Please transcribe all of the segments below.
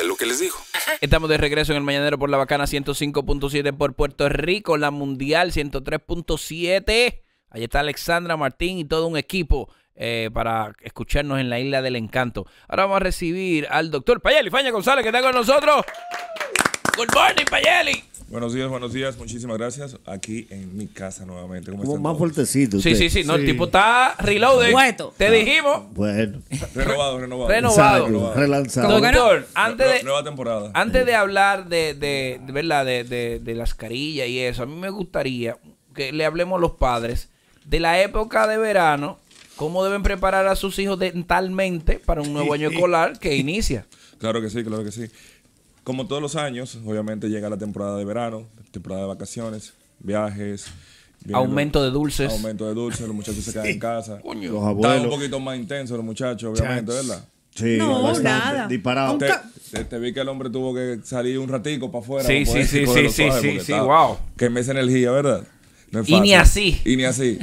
lo que les digo. Estamos de regreso en el Mañanero por la Bacana 105.7 por Puerto Rico, la Mundial 103.7. Ahí está Alexandra Martín y todo un equipo eh, para escucharnos en la Isla del Encanto. Ahora vamos a recibir al doctor Payeli Faña González que está con nosotros. Good morning, Payeli. Buenos días, buenos días, muchísimas gracias. Aquí en mi casa nuevamente. Como más fuertecito. Sí, sí, sí, No, el tipo está reloaded. Te ah, dijimos. Bueno. Renovado, renovado. Renovado. Relanzado. Doctor, antes de. hablar de, de, de ¿verdad? De, de las carillas y eso, a mí me gustaría que le hablemos a los padres de la época de verano, cómo deben preparar a sus hijos dentalmente para un nuevo año escolar que inicia. Claro que sí, claro que sí como todos los años, obviamente llega la temporada de verano, temporada de vacaciones, viajes. Aumento de dulces. Aumento de dulces, los muchachos se quedan en casa. Coño. Los abuelos. Están un poquito más intenso los muchachos, obviamente, ¿verdad? Sí, no, nada. Disparado. Te, vi que el hombre tuvo que salir un ratico para afuera. Sí, sí, sí, sí, sí, sí, wow. Que me esa energía, ¿verdad? y ni así. Y ni así.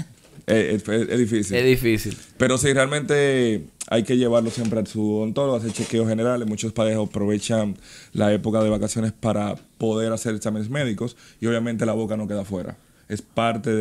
Eh, es, difícil. Es difícil. Pero sí, realmente hay que llevarlo siempre a su odontólogo, hacer chequeos generales. Muchos padres aprovechan la época de vacaciones para poder hacer exámenes médicos y obviamente la boca no queda fuera es parte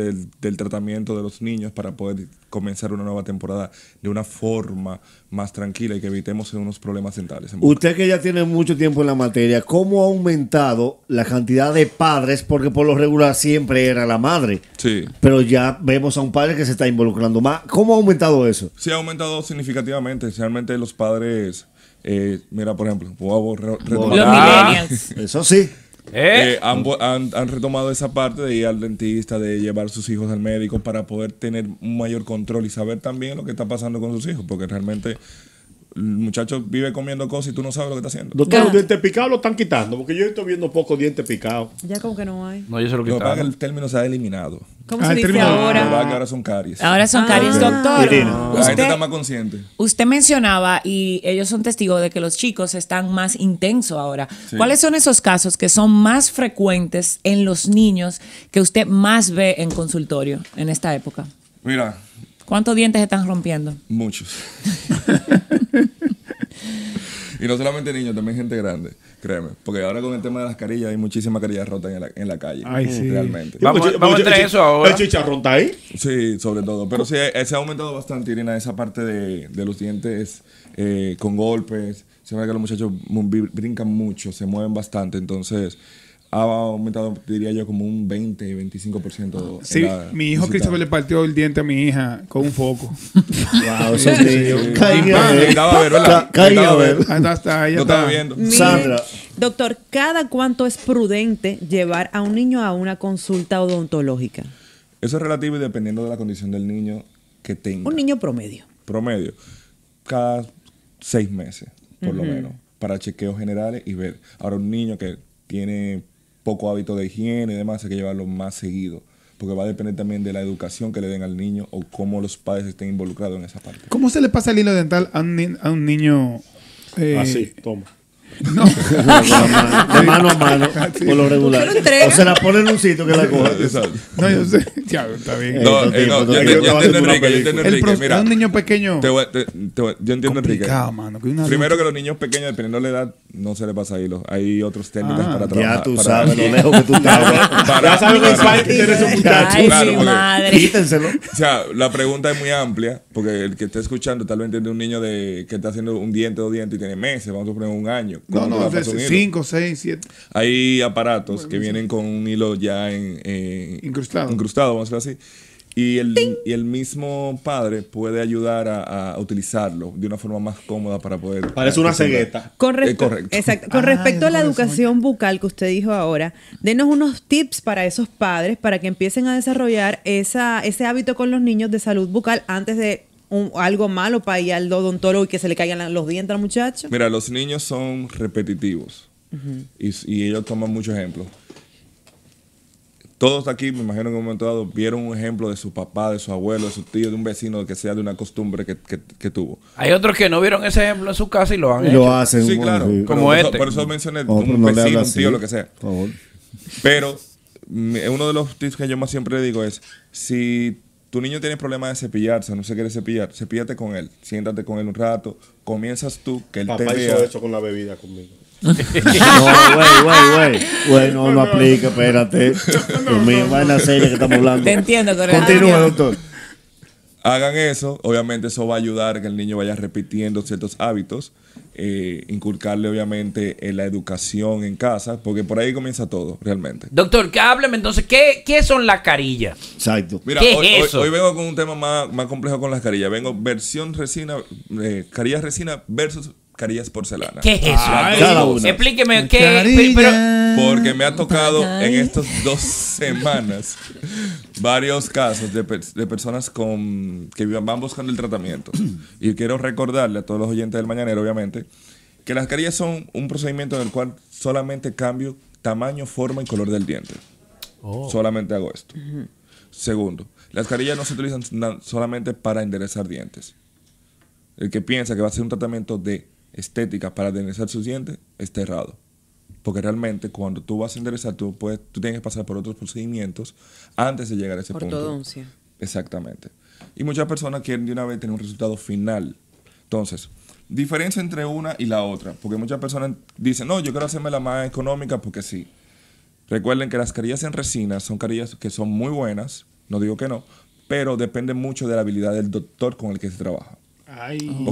del, tratamiento de los niños para poder comenzar una nueva temporada de una forma más tranquila y que evitemos unos problemas dentales. Usted que ya tiene mucho tiempo en la materia, ¿cómo ha aumentado la cantidad de padres? Porque por lo regular siempre era la madre. Sí. Pero ya vemos a un padre que se está involucrando más. ¿Cómo ha aumentado eso? Sí, ha aumentado significativamente. especialmente los padres... Eh, mira, por ejemplo, Eso sí. Eh. Eh, han, han, han, retomado esa parte de ir al dentista, de llevar a sus hijos al médico para poder tener un mayor control y saber también lo que está pasando con sus hijos, porque realmente el muchacho vive comiendo cosas y tú no sabes lo que está haciendo. Doctor, los dientes picados lo están quitando, porque yo estoy viendo pocos dientes picados. Ya como que no hay. No, yo se lo el término se ha eliminado. ¿Cómo ah, se dice ahora? ahora? son caries. Ahora son ah. caries, doctor. está más consciente. Usted mencionaba, y ellos son testigos de que los chicos están más intensos ahora. ¿Cuáles son esos casos que son más frecuentes en los niños que usted más ve en consultorio en esta época? Mira. ¿Cuántos dientes están rompiendo? Muchos. Y no solamente niños, también gente grande, créeme. Porque ahora con el tema de las carillas hay muchísimas carillas rotas en la, en la calle. Ay, sí. Realmente. Vamos, a eso ahora. ¿El chicharrón ahí? Sí, sobre todo. Pero sí, eh, se ha aumentado bastante, Irina, esa parte de, de los dientes eh, con golpes. Se ve que los muchachos brincan mucho, se mueven bastante. Entonces, ha aumentado, diría yo, como un 20, 25%. Sí, la, mi hijo Cristóbal le partió el diente a mi hija con un foco. wow, a ver, viendo. Doctor, ¿cada cuánto es prudente llevar a un niño a una consulta odontológica? Eso es relativo y dependiendo de la condición del niño que tenga. Un niño promedio. Promedio. Cada seis meses, por lo menos, para chequeos generales y ver. Ahora, un niño que tiene poco hábito de higiene y demás, hay que llevarlo más seguido. Porque va a depender también de la educación que le den al niño o cómo los padres estén involucrados en esa parte. ¿Cómo se le pasa el hilo dental a un, a un niño? Eh, Así, toma. No. de mano a mano, por lo regular. O se la ponen en un sitio que la coja. No, yo sé. Ya, está bien. No, yo, entiendo, yo Enrique. Yo entiendo Enrique. Mira, un niño pequeño. yo entiendo Enrique. Mano, Primero que los niños pequeños, dependiendo de la edad, no se les pasa hilo Hay otros técnicos ah, para trabajar. Ya tú sabes lo lejos que tú estás. ya sabes que y tiene un muchacho. Quítenselo. O sea, la pregunta es muy amplia, porque el que está escuchando tal vez entiende un niño de que está haciendo un diente, dos dientes y tiene meses, vamos a poner un año. No, no, cinco, seis, siete. Hay aparatos que vienen con un hilo ya en, eh, incrustado. incrustado, vamos a decir así. Y el, y el, mismo padre puede ayudar a, utilizarlo de una forma más cómoda para poder. Parece una cegueta. Eh, con, correcto. Con ah, respecto a la educación bucal que usted dijo ahora, denos unos tips para esos padres para que empiecen a desarrollar esa, ese hábito con los niños de salud bucal antes de algo malo para ir al odontólogo y que se le caigan los dientes al muchacho? Mira, los niños son repetitivos y, ellos toman muchos ejemplos. Todos aquí, me imagino que en un momento dado, vieron un ejemplo de su papá, de su abuelo, de su tío, de un vecino, que sea de una costumbre que, tuvo. Hay otros que no vieron ese ejemplo en su casa y lo han lo hacen. Sí, claro. Como por este. Por eso mencioné un vecino, un tío, lo que sea. Pero uno de los tips que yo más siempre digo es, si tu niño tiene problemas de cepillarse, no se quiere cepillar, cepíllate con él, siéntate con él un rato, comienzas tú que él Papá te hizo eso con la bebida conmigo. no, güey, güey, güey. Güey, no, no aplique, espérate. Conmigo no, no. la serie que estamos hablando. Te entiendo, doctor. Continúa, doctor. Hagan eso, obviamente eso va a ayudar a que el niño vaya repitiendo ciertos hábitos eh, inculcarle obviamente en eh, la educación en casa, porque por ahí comienza todo realmente. Doctor, que hábleme entonces, ¿qué, son las carillas? Exacto. Mira, hoy, vengo con un tema más, complejo con las carillas. Vengo versión resina, eh, carillas resina versus mascarillas porcelana. ¿Qué es eso? Explíqueme qué. Porque me ha tocado en estas dos semanas varios casos de, personas con, que van buscando el tratamiento. Y quiero recordarle a todos los oyentes del mañanero, obviamente, que las carillas son un procedimiento en el cual solamente cambio tamaño, forma y color del diente. Oh. Solamente hago esto. Segundo, las carillas no se utilizan solamente para enderezar dientes. El que piensa que va a ser un tratamiento de estética para enderezar su dientes está errado. Porque realmente cuando tú vas a enderezar, tú, puedes, tú tienes que pasar por otros procedimientos antes de llegar a ese Ortodoncia. Exactamente. Y muchas personas quieren de una vez tener un resultado final. Entonces, diferencia entre una y la otra. Porque muchas personas dicen, no, yo quiero hacerme la más económica porque sí. Recuerden que las carillas en resina son carillas que son muy buenas, no digo que no, pero depende mucho de la habilidad del doctor con el que se trabaja.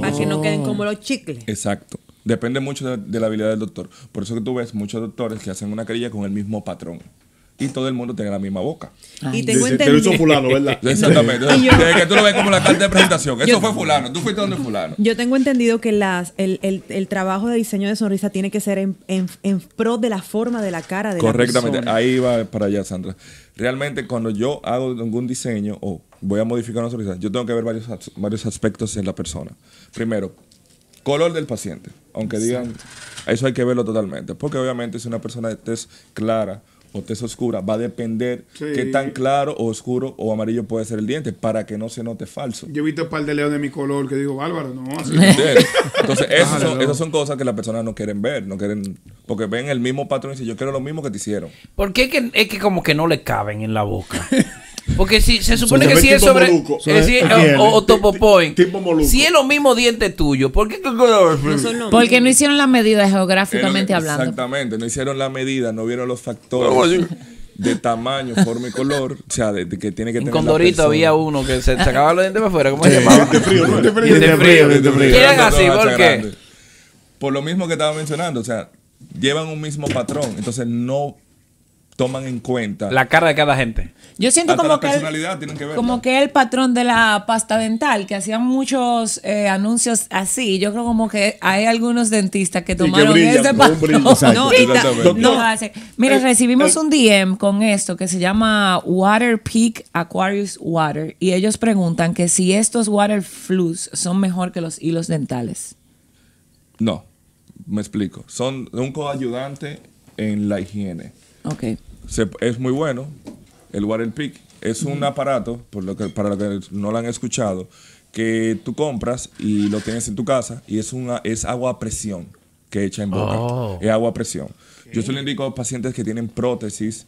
Para que no oh. queden como los chicles. Exacto. Depende mucho de, la habilidad del doctor. Por eso que tú ves muchos doctores que hacen una carilla con el mismo patrón. Y todo el mundo tiene la misma boca. Y tengo entendido. fulano, ¿verdad? Exactamente. que tú lo ves como la carta de presentación. Eso fue fulano. Tú fuiste donde fulano. Yo tengo entendido que el, trabajo de diseño de sonrisa tiene que ser en, pro de la forma de la cara de Correctamente. Correctamente. Ahí va para allá, Sandra. Realmente cuando yo hago algún diseño o voy a modificar una solicitud. Yo tengo que ver varios, varios aspectos en la persona. Primero, color del paciente. Aunque digan, eso hay que verlo totalmente. Porque obviamente si una persona de clara o tez oscura, va a depender qué tan claro o oscuro o amarillo puede ser el diente para que no se note falso. Yo he visto el par de león de mi color que digo, bárbaro, no. Entonces, esas son, son cosas que las personas no quieren ver, no quieren, porque ven el mismo patrón y dicen, yo quiero lo mismo que te hicieron. Porque es que, es que como que no le caben en la boca. Porque si se supone que si es sobre. Eh, o, Topo Si es lo mismo diente tuyo, ¿por qué? Porque no hicieron las medidas geográficamente hablando. Exactamente, no hicieron la medida, no vieron los factores. de tamaño, forma y color, o sea, de, que tiene que en tener. En Condorito había uno que se sacaba los dientes para afuera, ¿cómo se llamaba? Diente frío, diente frío. Diente frío, diente frío. así, ¿por qué? Por lo mismo que estaba mencionando, o sea, llevan un mismo patrón, entonces no toman en cuenta. La cara de cada gente. Yo siento como que, el, que ver, como que el patrón de la pasta dental, que hacían muchos eh, anuncios así. Yo creo como que hay algunos dentistas que tomaron ese patrón. no, no, no Mira, eh, recibimos eh, un DM con esto que se llama Water Peak Aquarius Water y ellos preguntan que si estos water flus son mejor que los hilos dentales. No, me explico. Son un coayudante en la higiene. Okay es muy bueno, el Water Es un aparato, por lo que, para los que no lo han escuchado, que tú compras y lo tienes en tu casa y es, una, es agua a presión que echa en boca. Oh. Es agua a presión. Yo se lo indico a pacientes que tienen prótesis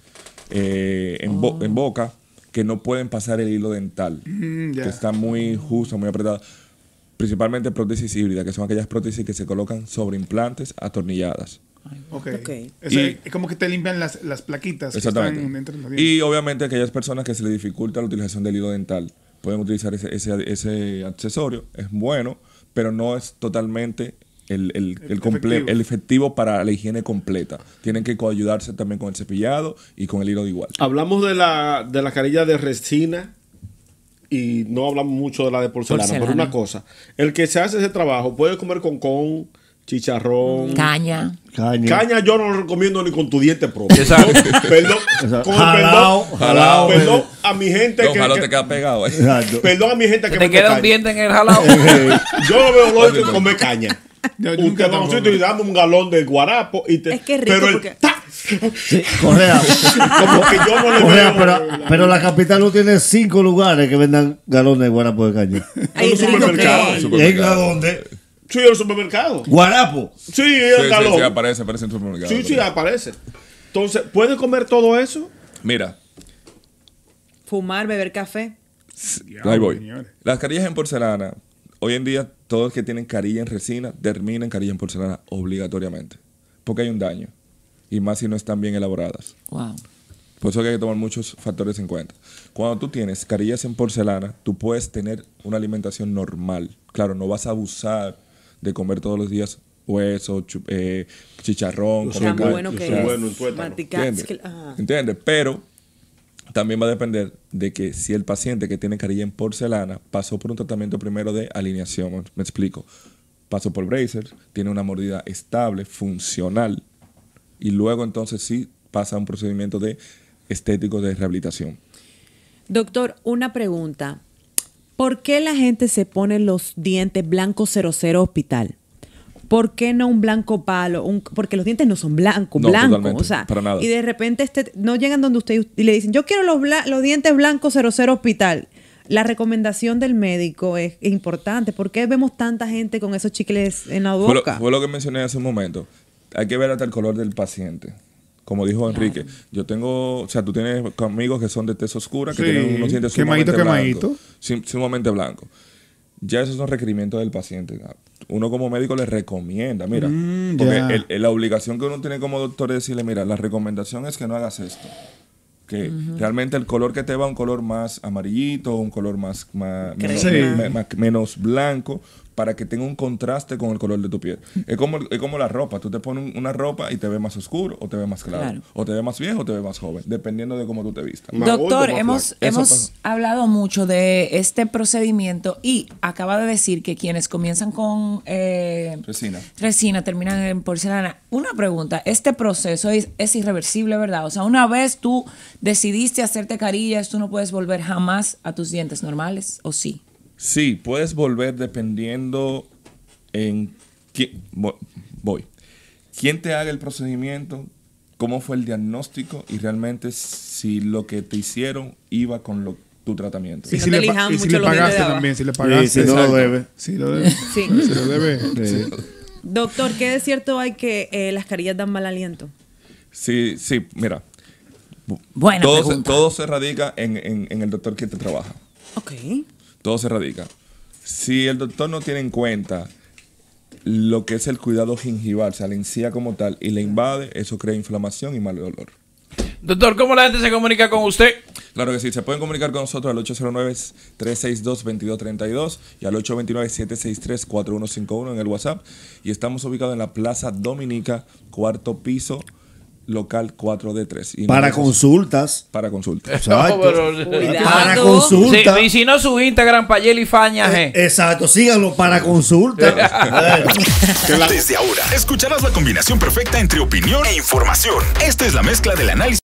eh, oh. en, boca que no pueden pasar el hilo dental, mm, que está muy justo, muy apretado. Principalmente prótesis híbridas, que son aquellas prótesis que se colocan sobre implantes atornilladas. Ok. Es, como que te limpian las, plaquitas exactamente. Y obviamente aquellas personas que se les dificulta la utilización del hilo dental pueden utilizar ese, accesorio. Es bueno, pero no es totalmente el, el, el, efectivo. para la higiene completa. Tienen que coayudarse también con el cepillado y con el hilo de igual. Hablamos de la, de la carilla de resina y no hablamos mucho de la de porcelana, porcelana. pero una cosa, el que se hace ese trabajo puede comer con con chicharrón, caña. Caña. yo no lo recomiendo ni con tu diente propio. Exacto. Perdón, jalao, perdón, eh. eh. perdón a mi gente que, que, te pegado, Perdón a mi gente que, te me queda un diente en el jalado. yo lo veo lógico que comer caña. Usted va a un sitio y dame un galón de guarapo y te. Es que rico pero el, porque... Correa. Como que yo no le Correa, pero, la, pero, la capital no tiene cinco lugares que vendan galones de guarapo de caña. Hay un Supermercado. ¿En dónde? Sí, en el supermercado. Guarapo. Sí, en el calor. Sí, sí, aparece, aparece en el supermercado. Sí, sí, aparece. Entonces, ¿puedes comer todo eso? Mira. Fumar, beber café. Ahí voy. Las carillas en porcelana. Hoy en día, todos los que tienen carillas en resina terminan en en porcelana obligatoriamente. Porque hay un daño. Y más si no están bien elaboradas. Wow. Por eso hay que tomar muchos factores en cuenta. Cuando tú tienes carillas en porcelana, tú puedes tener una alimentación normal. Claro, no vas a abusar de comer todos los días hueso, eh, chicharrón, Tan bueno es. Bueno, ¿Entiendes? ¿Entiendes? Pero también va a depender de que si el paciente que tiene carilla en porcelana pasó por un tratamiento primero de alineación, me explico, pasó por bracers, tiene una mordida estable, funcional, y luego entonces sí pasa a un procedimiento de estético de rehabilitación. Doctor, una pregunta. ¿Por qué la gente se pone los dientes blanco 00 hospital? ¿Por qué no un blanco palo? porque los dientes no son blancos, blanco, O sea, Y de repente este, no llegan donde usted y le dicen, yo quiero los, dientes blancos 00 hospital. La recomendación del médico es, importante. ¿Por qué vemos tanta gente con esos chicles en la boca? fue lo que mencioné hace un momento. Hay que ver hasta el color del paciente como dijo Enrique. Yo tengo, o sea, tú tienes amigos que son de tez oscura, que tienen unos dientes sumamente quemadito, blancos. Quemadito. Sumamente blanco Ya esos son requerimientos del paciente. Uno como médico le recomienda, mira, mm, porque la obligación que uno tiene como doctor es decirle, mira, la recomendación es que no hagas esto que realmente el color que te va un color más amarillito, un color más, más, menos, blanco, para que tenga un contraste con el color de tu piel. Es como, es como la ropa. Tú te pones una ropa y te ve más oscuro o te ves más claro, O te ve más viejo o te ves más joven, dependiendo de cómo tú te vistas. Doctor, hemos, hemos hablado mucho de este procedimiento y acaba de decir que quienes comienzan con eh, resina. terminan en porcelana. Una pregunta, este proceso es irreversible, ¿verdad? O sea, una vez tú decidiste hacerte carillas, tú no puedes volver jamás a tus dientes normales, ¿o sí? Sí, puedes volver dependiendo en quién. Voy. ¿Quién te haga el procedimiento? ¿Cómo fue el diagnóstico? Y realmente si lo que te hicieron iba con tu tratamiento. y, si le, pagaste también, si le pagaste. si lo debe. Si lo debe. Doctor, ¿qué es cierto hay que eh, las carillas dan mal aliento? Sí, sí, mira. Bueno, todo, se radica en, en el doctor que te trabaja. Ok todo se radica. Si el doctor no tiene en cuenta lo que es el cuidado gingival, o sea, la encía como tal, y le invade, eso crea inflamación y mal dolor. Doctor, ¿cómo la gente se comunica con usted? Claro que sí, se pueden comunicar con nosotros al 809-362-2232 y al 829-763-4151 en el WhatsApp. Y estamos ubicados en la Plaza Dominica, cuarto piso, local 4D3. para consultas. Para consultas. para eh, consultas. y si no, su Instagram, Payeli Faña. Eh, eh. exacto, síganlo para consultas. Desde ahora, escucharás la combinación perfecta entre opinión e información. Esta es la mezcla del análisis